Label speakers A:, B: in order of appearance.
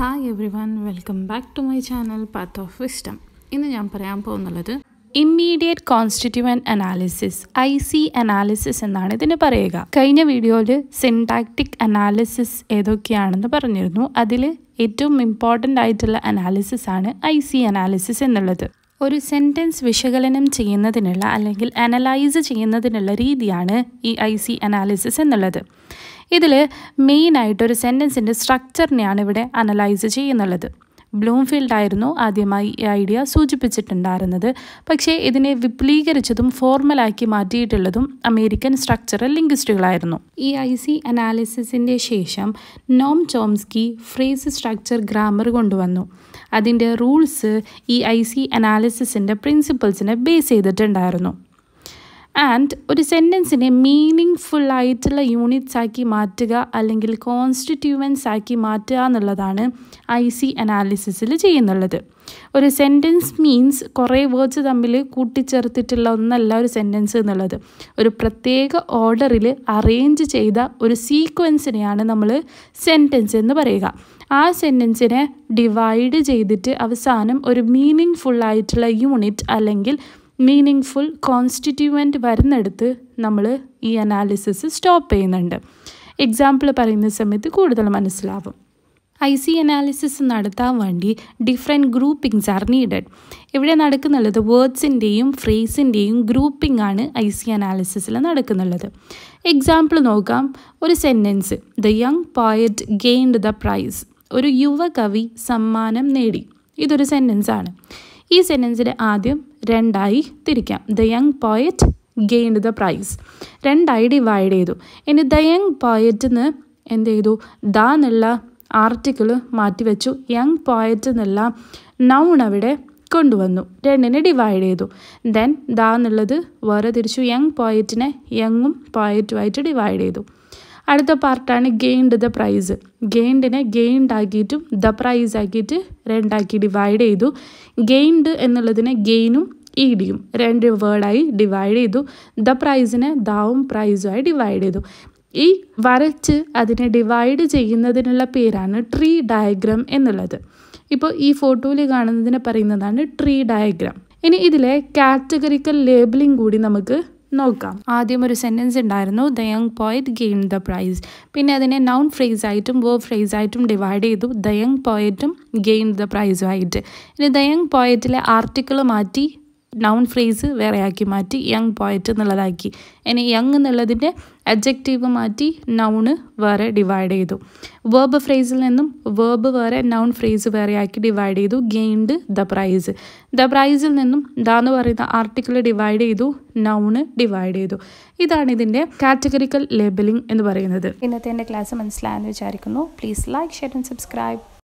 A: hi everyone welcome back to my channel path of wisdom ഇന്ന് ഞാൻ പറയാൻ പോകുന്നുള്ളത് immediate constituent analysis I C analysis എന്നാണ് ഇതിന് പറയുക കഴിഞ്ഞ വീഡിയോയിൽ സിൻടാക്റ്റിക് അനാലിസിസ് ഏതൊക്കെയാണെന്ന് പറഞ്ഞിരുന്നു അതിൽ ഏറ്റവും ഇമ്പോർട്ടൻ്റ് ആയിട്ടുള്ള അനാലിസിസ് ആണ് ഐ സി അനാലിസിസ് എന്നുള്ളത് ഒരു സെൻറ്റൻസ് വിശകലനം ചെയ്യുന്നതിനുള്ള അല്ലെങ്കിൽ അനലൈസ് ചെയ്യുന്നതിനുള്ള രീതിയാണ് ഈ ഐ സി അനാലിസിസ് എന്നുള്ളത് ഇതിൽ മെയിനായിട്ട് ഒരു സെൻറ്റൻസിൻ്റെ സ്ട്രക്ചറിനെയാണ് ഇവിടെ അനലൈസ് ചെയ്യുന്നുള്ളത് ബ്ലൂംഫീൽഡ് ആയിരുന്നു ആദ്യമായി ഈ ഐഡിയ സൂചിപ്പിച്ചിട്ടുണ്ടായിരുന്നത് പക്ഷേ ഇതിനെ വിപുലീകരിച്ചതും ഫോർമലാക്കി മാറ്റിയിട്ടുള്ളതും അമേരിക്കൻ സ്ട്രക്ചറൽ ലിംഗ്വിസ്റ്റുകളായിരുന്നു ഈ ഐ സി അനാലിസിസിൻ്റെ ശേഷം Noam Chomsky phrase structure grammar കൊണ്ടുവന്നു അതിൻ്റെ റൂൾസ് ഈ ഐ സി അനാലിസിസിൻ്റെ പ്രിൻസിപ്പിൾസിനെ ബേസ് ചെയ്തിട്ടുണ്ടായിരുന്നു ആൻഡ് ഒരു സെൻറ്റൻസിനെ മീനിങ് ഫുള്ളായിട്ടുള്ള യൂണിറ്റ്സ് ആക്കി മാറ്റുക അല്ലെങ്കിൽ കോൺസ്റ്റിറ്റ്യൂവൻസ് ആക്കി മാറ്റുക എന്നുള്ളതാണ് ഐ സി അനാലിസിസിൽ ചെയ്യുന്നുള്ളത് ഒരു സെൻറ്റൻസ് മീൻസ് കുറേ വേർഡ്സ് തമ്മിൽ കൂട്ടിച്ചേർത്തിട്ടുള്ള ഒന്നല്ല ഒരു സെൻറ്റൻസ് എന്നുള്ളത് ഒരു പ്രത്യേക ഓർഡറിൽ അറേഞ്ച് ചെയ്ത ഒരു സീക്വൻസിനെയാണ് നമ്മൾ സെൻറ്റൻസ് എന്ന് പറയുക ആ സെൻറ്റൻസിനെ ഡിവൈഡ് ചെയ്തിട്ട് അവസാനം ഒരു മീനിങ് ഫുള്ളായിട്ടുള്ള യൂണിറ്റ് അല്ലെങ്കിൽ മീനിങ് കോൺസ്റ്റിറ്റ്യൂവൻറ്റ് വരുന്നിടത്ത് നമ്മൾ ഈ അനാലിസിസ് സ്റ്റോപ്പ് ചെയ്യുന്നുണ്ട് എക്സാമ്പിൾ പറയുന്ന സമയത്ത് കൂടുതൽ മനസ്സിലാവും ഐ സി അനാലിസിസ് നടത്താൻ വേണ്ടി ഡിഫറെൻ്റ് ഗ്രൂപ്പിംഗ്സ് ആർ നീഡഡ് ഇവിടെ നടക്കുന്നുള്ളത് വേർഡ്സിൻ്റെയും ഫ്രേസിൻ്റെയും ഗ്രൂപ്പിംഗ് ആണ് ഐ സി അനാലിസിസിൽ നടക്കുന്നുള്ളത് എക്സാമ്പിൾ നോക്കാം ഒരു sentence the young poet gained the prize ഒരു യുവ കവി സമ്മാനം നേടി ഇതൊരു സെൻറ്റൻസ് ആണ് ഈ സെൻറ്റൻസിൻ്റെ ആദ്യം രണ്ടായി തിരിക്കാം the young poet gained the prize രണ്ടായി ഡിവൈഡ് ചെയ്തു ഇനി ദ യങ് പോയറ്റ് എന്ന് എന്ത് ചെയ്തു ദ എന്നുള്ള ആർട്ടിക്കിൾ മാറ്റിവെച്ചു യങ് പോയറ്റ് എന്നുള്ള നൗൺ അവിടെ കൊണ്ടുവന്നു രണ്ടിനെ ഡിവൈഡ് ചെയ്തു ദെൻ ദ എന്നുള്ളത് വേറെ തിരിച്ചു യങ് പോയറ്റിനെ യങ്ങും പോയറ്റുമായിട്ട് ഡിവൈഡ് ചെയ്തു അടുത്ത പാർട്ടാണ് ഗെയിൻഡ് ദ പ്രൈസ് ഗെയിൻഡിനെ ഗെയിൻഡ് ആക്കിയിട്ടും ദ പ്രൈസ് ആക്കിയിട്ട് രണ്ടാക്കി ഡിവൈഡ് ചെയ്തു ഗെയിൻഡ് എന്നുള്ളതിനെ ഗെയിനും ഈഡിയും രണ്ട് വേർഡായി ഡിവൈഡ് ചെയ്തു ദ പ്രൈസിനെ ദാവും പ്രൈസുമായി ഡിവൈഡ് ചെയ്തു ഈ വരച്ച് അതിനെ ഡിവൈഡ് ചെയ്യുന്നതിനുള്ള പേരാണ് ട്രീ ഡയഗ്രാം എന്നുള്ളത് ഇപ്പോൾ ഈ ഫോട്ടോയിൽ കാണുന്നതിനെ പറയുന്നതാണ് ട്രീ ഡയഗ്രാം ഇനി ഇതിലെ കാറ്റഗറിക്കൽ ലേബലിംഗ് കൂടി നമുക്ക് നോക്കാം ആദ്യം ഒരു സെൻറ്റൻസ് ഉണ്ടായിരുന്നു the young poet gain the prize പിന്നെ അതിനെ നൗൺ ഫ്രേസ് ആയിട്ടും വോ ഫ്രേസ് ആയിട്ടും ഡിവൈഡ് ചെയ്തു ദ യങ് പോയറ്റും ഗെയിൻ ദ പ്രൈസും ആയിട്ട് ഇനി ദ യങ് പോയറ്റിലെ ആർട്ടിക്കിള് മാറ്റി നൗൺ ഫ്രേസ് വേറെയാക്കി മാറ്റി യങ് പോയറ്റ് എന്നുള്ളതാക്കി ഇനി യങ് എന്നുള്ളതിൻ്റെ അഡ്ജക്റ്റീവ് മാറ്റി നൗണ് വേറെ ഡിവൈഡ് ചെയ്തു വേർബ് ഫ്രേസിൽ നിന്നും വേർബ് വേറെ നൗൺ ഫ്രേസ് വേറെയാക്കി ഡിവൈഡ് ചെയ്തു ഗെയിൻഡ് ദ പ്രൈസ് ദ പ്രൈസിൽ നിന്നും ദ എന്ന് പറയുന്ന ആർട്ടിക്കിൾ ഡിവൈഡ് ചെയ്തു നൗണ് ഡിവൈഡ് ചെയ്തു ഇതാണ് ഇതിൻ്റെ കാറ്റഗറിക്കൽ ലേബലിംഗ് എന്ന് പറയുന്നത് ഇന്നത്തെ എൻ്റെ ക്ലാസ് മനസ്സിലായെന്ന് വിചാരിക്കുന്നു please like share and subscribe